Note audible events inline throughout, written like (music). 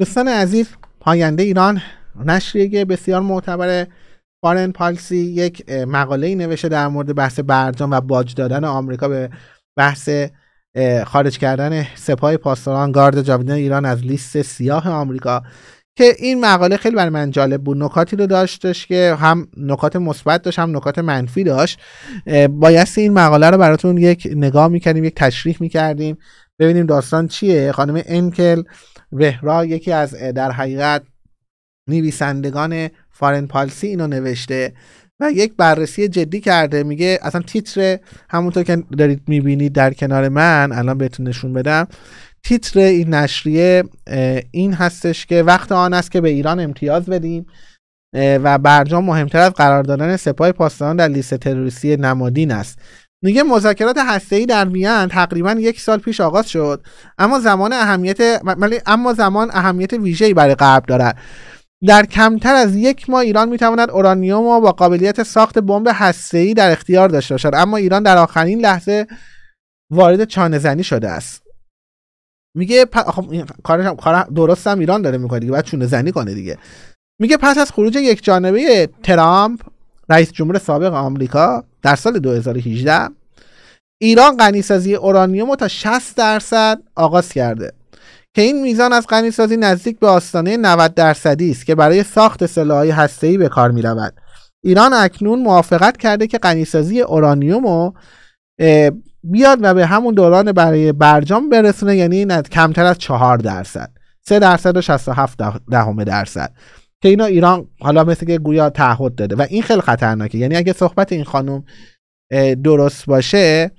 دوستان عزیز پاینده ایران نشریه بسیار معتبر فارن پالسی یک مقاله ای نوشته در مورد بحث برجام و باج دادن آمریکا به بحث خارج کردن سپاه پاسداران گارد جاویدان ایران از لیست سیاه آمریکا که این مقاله خیلی برای من جالب بود نکاتی رو داشتش که هم نکات مثبت داشت هم نکات منفی داشت بایستی این مقاله رو براتون یک نگاه میکردیم یک تشریح میکردیم ببینیم داستان چیه خانم انکل وهرا یکی از در حقیقت نویسندگان فارن پالسی اینو نوشته و یک بررسی جدی کرده میگه اصلا تیتر همونطور که دارید میبینید در کنار من الان بهتون نشون بدم تیتر این نشریه این هستش که وقت آن است که به ایران امتیاز بدیم و برجام مهمتر از قرار دادن سپاه پاسداران در لیست تروریستی نمادین است میگه مذاکرات هسته‌ای در میان تقریبا یک سال پیش آغاز شد اما زمان اهمیت اما زمان اهمیت ویژه‌ای برای غرب دارد در کمتر از یک ماه ایران میتواند اورانیوم را با قابلیت ساخت بمب هسته‌ای در اختیار داشته باشد اما ایران در آخرین لحظه وارد چانه زنی شده است میگه پ... کارش خب، هم... کار درست ایران داره میکنه دیگه بعد چونه زنی کنه دیگه میگه پس از خروج یک جانبه ترامپ رئیس جمهور سابق آمریکا در سال 2018 ایران غنیسازی اورانیوم تا 60 درصد آغاز کرده که این میزان از غنیسازی نزدیک به آستانه 90 درصدی است که برای ساخت سلاحهای هسته‌ای به کار می‌رود ایران اکنون موافقت کرده که غنیسازی اورانیوم رو بیاد و به همون دوران برای برجام برسونه یعنی کمتر از 4 درصد 3 درصد و 67 دهم درصد که اینا ایران حالا مثل که گویا تعهد داده و این خیلی خطرناکه یعنی اگه صحبت این خانم درست باشه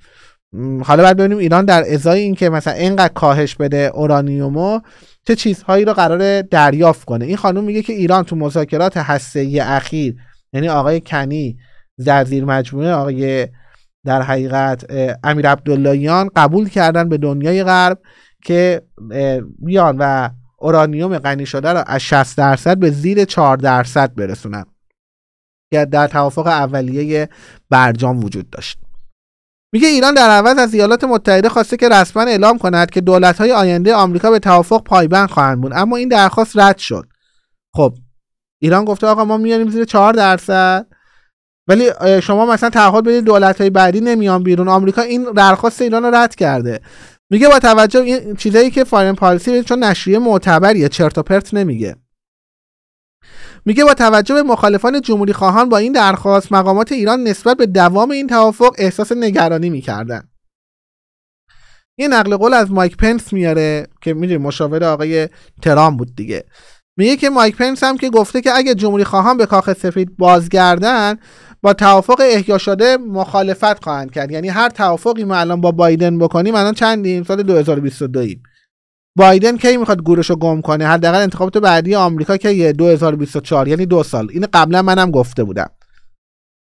حالا باید ببینیم ایران در ازای اینکه مثلا اینقدر کاهش بده اورانیومو چه چیزهایی رو قرار دریافت کنه این خانم میگه که ایران تو مذاکرات هسته اخیر یعنی آقای کنی در زیر مجموعه آقای در حقیقت امیر عبداللهیان قبول کردن به دنیای غرب که بیان و اورانیوم غنی شده را از 60 درصد به زیر 4 درصد برسونن که در توافق اولیه برجام وجود داشت میگه ایران در عوض از ایالات متحده خواسته که رسما اعلام کند که دولت های آینده آمریکا به توافق پایبند خواهند بود اما این درخواست رد شد خب ایران گفته آقا ما میاریم زیر 4 درصد ولی شما مثلا تعهد بدید دولت های بعدی نمیان بیرون آمریکا این درخواست ایران رو رد کرده میگه با توجه این چیزایی که فارن پالیسی چون نشریه معتبریه چرت و پرت نمیگه میگه با توجه به مخالفان جمهوری خواهان با این درخواست مقامات ایران نسبت به دوام این توافق احساس نگرانی میکردن یه نقل قول از مایک پنس میاره که میدونی مشاور آقای ترام بود دیگه میگه که مایک پنس هم که گفته که اگه جمهوری خواهان به کاخ سفید بازگردن با توافق احیا شده مخالفت خواهند کرد یعنی هر توافقی ما الان با بایدن بکنیم الان چندیم سال 2022 ایم بایدن کی میخواد گورشو گم کنه حداقل انتخابات بعدی آمریکا که 2024 یعنی دو سال این قبلا منم گفته بودم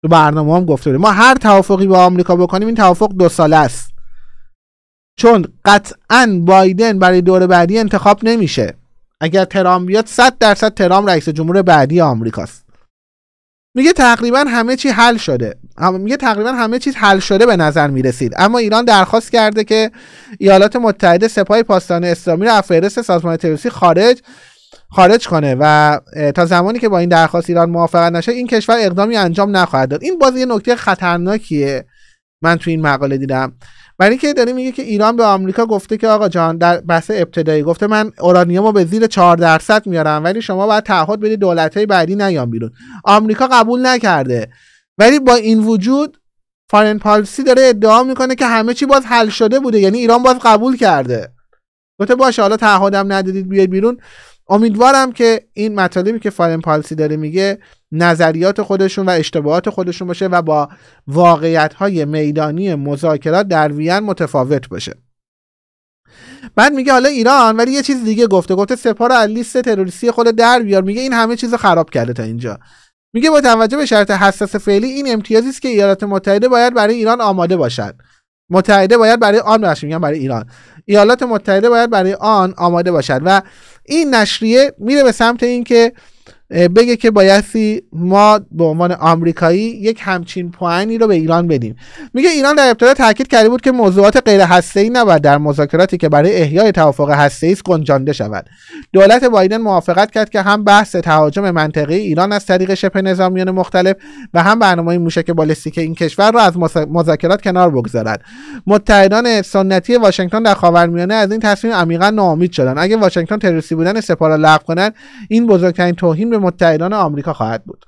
تو برنامه هم گفته بودم ما هر توافقی با آمریکا بکنیم این توافق دو سال است چون قطعا بایدن برای دور بعدی انتخاب نمیشه اگر ترامپ بیاد 100 درصد ترام رئیس جمهور بعدی آمریکاست میگه تقریبا همه چی حل شده میگه تقریبا همه چیز حل شده به نظر میرسید اما ایران درخواست کرده که ایالات متحده سپاه پاسداران اسلامی رو از سازمان تروریستی خارج خارج کنه و تا زمانی که با این درخواست ایران موافقت نشه این کشور اقدامی انجام نخواهد داد این باز یه نکته خطرناکیه من تو این مقاله دیدم ولی اینکه داره میگه که ایران به آمریکا گفته که آقا جان در بحث ابتدایی گفته من اورانیوم رو به زیر 4 درصد میارم ولی شما باید تعهد بدید دولت بعدی نیام بیرون آمریکا قبول نکرده ولی با این وجود فارن پالسی داره ادعا میکنه که همه چی باز حل شده بوده یعنی ایران باز قبول کرده گفته باشه حالا تعهدم ندادید بیاید بیرون امیدوارم که این مطالبی که فارن پالسی داره میگه نظریات خودشون و اشتباهات خودشون باشه و با واقعیت های میدانی مذاکرات در وین متفاوت باشه بعد میگه حالا ایران ولی یه چیز دیگه گفته گفته سپاه رو از لیست تروریستی خود در بیار میگه این همه چیز خراب کرده تا اینجا میگه با توجه به شرط حساس فعلی این امتیازی است که ایالات متحده باید برای ایران آماده باشد متحده باید برای آن باشه میگم برای ایران ایالات متحده باید برای آن آماده باشد و این نشریه میره به سمت اینکه بگه که بایستی ما به عنوان آمریکایی یک همچین پوانی رو به ایران بدیم میگه ایران در ابتدا تاکید کرده بود که موضوعات غیر نه نباید در مذاکراتی که برای احیای توافق هسته ای گنجانده شود دولت بایدن موافقت کرد که هم بحث تهاجم منطقه ایران از طریق شبه نظامیان مختلف و هم برنامه موشک بالستیک این کشور را از مذاکرات کنار بگذارد متحدان سنتی واشنگتن در خاورمیانه از این تصمیم عمیقا ناامید شدند اگر واشنگتن تروریستی بودن سپاه را لغو کند این بزرگترین توهین به متحدان آمریکا خواهد بود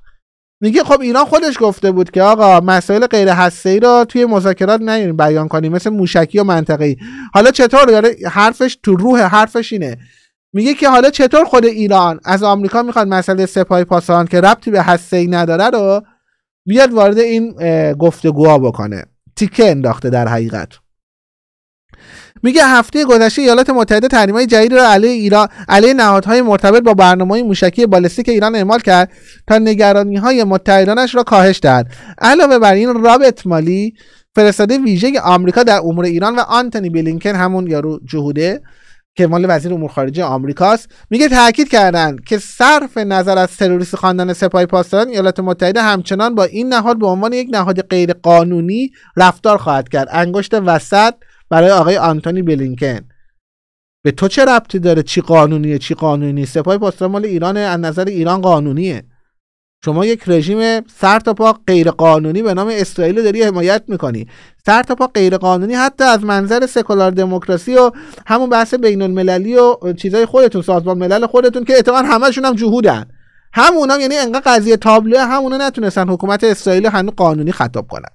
میگه خب ایران خودش گفته بود که آقا مسائل غیر هسته‌ای را توی مذاکرات نیاریم بیان کنیم مثل موشکی و منطقه‌ای حالا چطور داره حرفش تو روح حرفش اینه میگه که حالا چطور خود ایران از آمریکا میخواد مسئله سپاه پاسداران که ربطی به هسته‌ای نداره رو بیاد وارد این گفتگوها بکنه تیکه انداخته در حقیقت میگه هفته گذشته ایالات متحده تحریم‌های جدیدی را علیه ایران علیه نهادهای مرتبط با برنامه موشکی بالستیک ایران اعمال کرد تا نگرانی‌های متحدانش را کاهش دهد علاوه بر این رابط مالی فرستاده ویژه آمریکا در امور ایران و آنتونی بلینکن همون یارو جهوده که مال وزیر امور خارجه آمریکاست میگه تاکید کردند که صرف نظر از تروریست خواندن سپاه پاسداران ایالات متحده همچنان با این نهاد به عنوان یک نهاد غیرقانونی رفتار خواهد کرد انگشت وسط برای آقای آنتونی بلینکن به تو چه ربطی داره چی قانونیه چی قانونی سپاه پاسداران مال ایران از نظر ایران قانونیه شما یک رژیم سر تا پا غیر قانونی به نام اسرائیل داری حمایت میکنی سر تا پا غیر قانونی حتی از منظر سکولار دموکراسی و همون بحث بین المللی و چیزای خودتون سازمان ملل خودتون که اعتماد همشون هم جهودن همونا هم یعنی انقدر قضیه تابلو همونا نتونستن حکومت اسرائیل هنوز قانونی خطاب کنن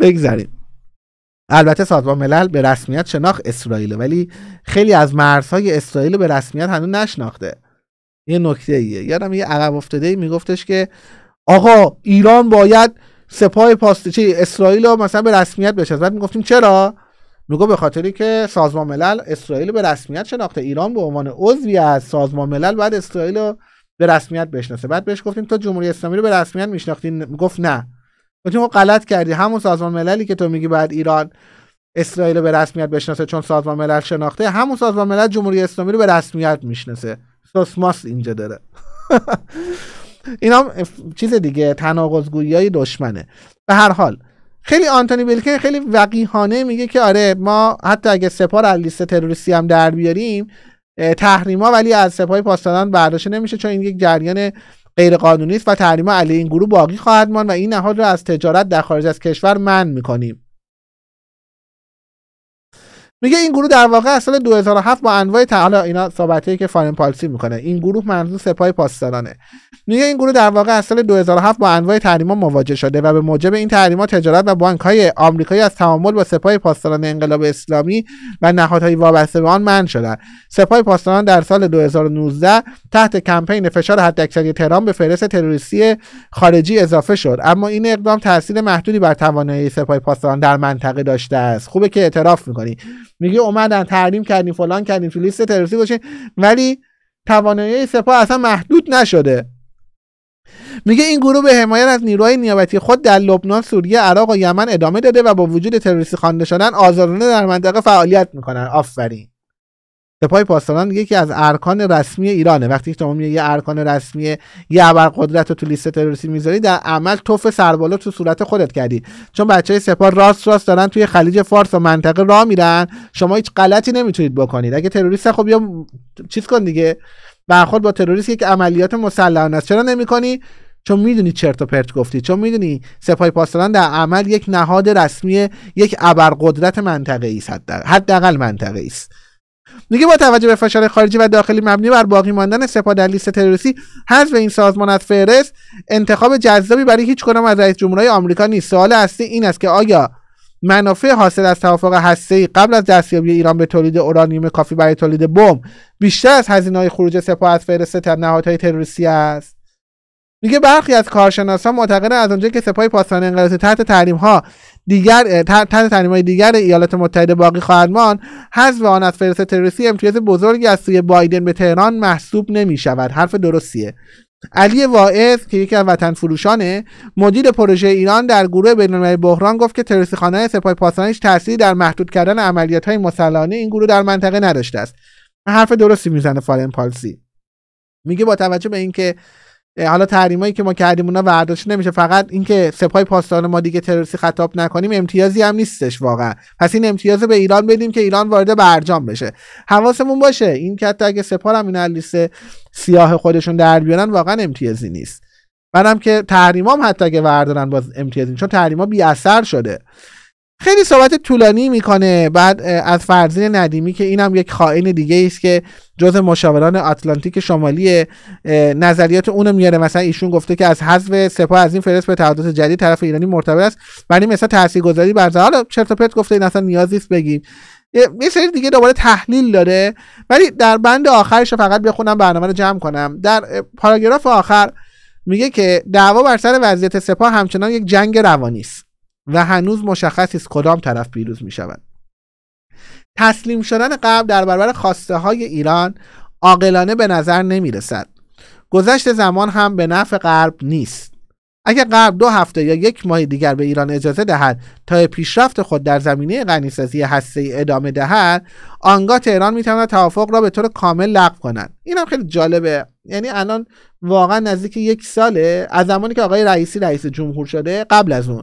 بگذاریم البته سازمان ملل به رسمیت شناخت اسرائیل ولی خیلی از مرزهای اسرائیل به رسمیت هنوز نشناخته یه نکته ایه یادم یه عقب افتاده میگفتش که آقا ایران باید سپاه پاستچی اسرائیل رو مثلا به رسمیت بشه بعد میگفتیم چرا میگو به خاطری که سازمان ملل اسرائیل به رسمیت شناخته ایران به عنوان عضوی از سازمان ملل بعد اسرائیل رو به رسمیت بشناسه بعد بهش گفتیم تو جمهوری اسلامی رو به رسمیت میشناختین گفت نه گفتیم خب غلط کردی همون سازمان مللی که تو میگی بعد ایران اسرائیل به رسمیت بشناسه چون سازمان ملل شناخته همون سازمان ملل جمهوری اسلامی رو به رسمیت میشناسه سوسماس اینجا داره (laughs) اینا چیز دیگه تناقض های دشمنه به هر حال خیلی آنتونی بلکن خیلی وقیحانه میگه که آره ما حتی اگه سپار از لیست تروریستی هم در بیاریم تحریما ولی از سپاه پاسداران برداشته نمیشه چون این یک جریان غیرقانونی است و تحریم علی این گروه باقی خواهد ماند و این نهاد را از تجارت در خارج از کشور منع میکنیم میگه این گروه در واقع از سال 2007 با انواع تعالا اینا صحبتی که فارن پالسی میکنه این گروه منظور سپاه پاسدارانه میگه این گروه در واقع از سال 2007 با انواع تحریم مواجه شده و به موجب این تحریم تجارت و های آمریکایی از تعامل با سپاه پاسداران انقلاب اسلامی و نهادهای وابسته به آن منع شدند سپاه پاسداران در سال 2019 تحت کمپین فشار حداکثری تهران به فهرست تروریستی خارجی اضافه شد اما این اقدام تاثیر محدودی بر توانایی سپاه پاسداران در منطقه داشته است خوبه که اعتراف میکنی میگه اومدن تحریم کردیم فلان کردیم تو لیست تروریستی باشین ولی توانایی سپاه اصلا محدود نشده میگه این گروه به حمایت از نیروهای نیابتی خود در لبنان، سوریه، عراق و یمن ادامه داده و با وجود تروریستی خوانده شدن آزادانه در منطقه فعالیت میکنن آفرین سپاه پاسداران یکی از ارکان رسمی ایرانه وقتی شما شما یه ارکان رسمی یه ابرقدرت رو تو لیست تروریستی میذاری در عمل توف سربالا تو صورت خودت کردی چون بچه های سپاه راست راست دارن توی خلیج فارس و منطقه راه میرن شما هیچ غلطی نمیتونید بکنید اگه تروریست خب یا چیز کن دیگه برخورد با تروریست یک عملیات مسلحانه است چرا نمیکنی چون میدونی چرت و پرت گفتی چون میدونی سپاه پاسداران در عمل یک نهاد رسمی یک ابرقدرت منطقه ای است حداقل منطقه است میگه با توجه به فشار خارجی و داخلی مبنی بر باقی ماندن سپاه در لیست تروریستی حذف این سازمان از فهرست انتخاب جذابی برای هیچ کدام از رئیس جمهورهای آمریکا نیست سوال اصلی این است که آیا منافع حاصل از توافق هسته‌ای قبل از دستیابی ایران به تولید اورانیوم کافی برای تولید بمب بیشتر از هزینه‌های خروج سپاه از فهرست نهادهای تروریستی است میگه برخی از کارشناسان معتقدند از آنجا که سپاه پاسداران انقلابی تحت تحریم ها دیگر تحت تحریم های دیگر ایالات متحده باقی خواهد ماند حذف آن از فهرست تروریستی امتیاز بزرگی از سوی بایدن به تهران محسوب نمی شود حرف درستیه علی واعظ که یکی از وطن فروشانه مدیر پروژه ایران در گروه بینالمللی بحران گفت که تروریستی خانه سپاه پاسداران هیچ تأثیری در محدود کردن عملیات های مسلحانه این گروه در منطقه نداشته است حرف درستی میزنه فارن پالسی میگه با توجه به اینکه حالا تحریمایی که ما کردیم اونا ورداشت نمیشه فقط اینکه سپاه پاسداران ما دیگه تروریستی خطاب نکنیم امتیازی هم نیستش واقعا پس این امتیاز به ایران بدیم که ایران وارد برجام بشه حواسمون باشه این که حتی اگه سپاه هم این لیست سیاه خودشون در بیارن واقعا امتیازی نیست منم که تحریمام حتی اگه وردارن باز امتیازی چون تحریما بی اثر شده خیلی صحبت طولانی میکنه بعد از فرزین ندیمی که اینم یک خائن دیگه است که جز مشاوران آتلانتیک شمالی نظریات اونو میاره مثلا ایشون گفته که از حذف سپاه از این فرست به تعهدات جدید طرف ایرانی مرتبط است ولی مثلا تاثیرگذاری بر حالا چرت و پرت گفته این اصلا نیازی است بگیم یه سری دیگه دوباره تحلیل داره ولی در بند آخرش فقط بخونم برنامه رو جمع کنم در پاراگراف آخر میگه که دعوا بر سر وضعیت سپاه همچنان یک جنگ روانی است و هنوز مشخص است کدام طرف پیروز می شود تسلیم شدن قبل در برابر خواسته های ایران عاقلانه به نظر نمی رسد گذشت زمان هم به نفع غرب نیست اگر غرب دو هفته یا یک ماه دیگر به ایران اجازه دهد تا پیشرفت خود در زمینه غنیسازی هسته ای ادامه دهد آنگاه تهران تواند توافق را به طور کامل لغو کند این هم خیلی جالبه یعنی الان واقعا نزدیک یک ساله از زمانی که آقای رئیسی رئیس جمهور شده قبل از اون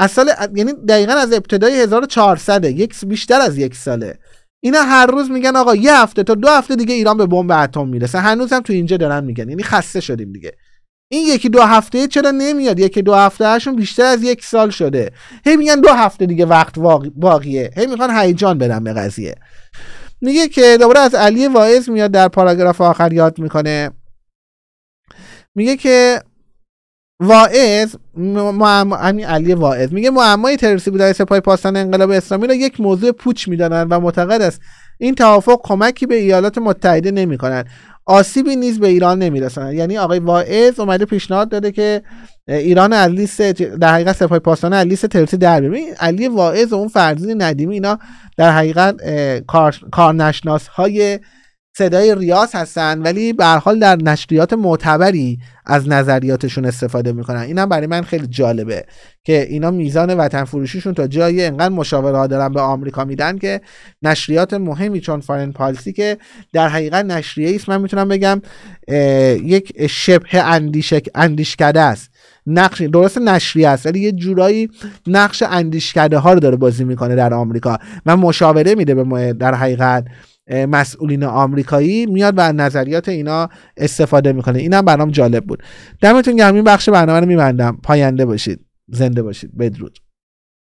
از سال یعنی دقیقا از ابتدای 1400 یک بیشتر از یک ساله اینا هر روز میگن آقا یه هفته تا دو هفته دیگه ایران به بمب اتم میرسه هنوز هم تو اینجا دارن میگن یعنی خسته شدیم دیگه این یکی دو هفته چرا نمیاد یکی دو هفته بیشتر از یک سال شده هی میگن دو هفته دیگه وقت باقیه هی میخوان هیجان بدن به قضیه میگه که دوباره از علی واعظ میاد در پاراگراف آخر یاد میکنه میگه که واعظ معما علی واعظ میگه معمای تروریستی بودن سپاه پاسداران انقلاب اسلامی را یک موضوع پوچ میدانند و معتقد است این توافق کمکی به ایالات متحده نمی کنند آسیبی نیز به ایران نمی رسند یعنی آقای واعظ اومده پیشنهاد داده که ایران از لیست در حقیقت سپاه پاسداران از لیست تروریستی در علی واعظ و اون فرزین ندیمی اینا در حقیقت کارشناس های صدای ریاض هستن ولی به حال در نشریات معتبری از نظریاتشون استفاده میکنن اینم برای من خیلی جالبه که اینا میزان وطن فروشیشون تا جایی انقدر مشاوره دارن به آمریکا میدن که نشریات مهمی چون فارن پالسی که در حقیقت نشریه است من میتونم بگم یک شبه اندیشک اندیشکده است نقش درست نشریه است ولی یه جورایی نقش اندیشکده ها رو داره بازی میکنه در آمریکا من مشاوره میده به در حقیقت مسئولین آمریکایی میاد و نظریات اینا استفاده میکنه اینم برام جالب بود دمتون گرم این بخش برنامه رو میبندم پاینده باشید زنده باشید بدرود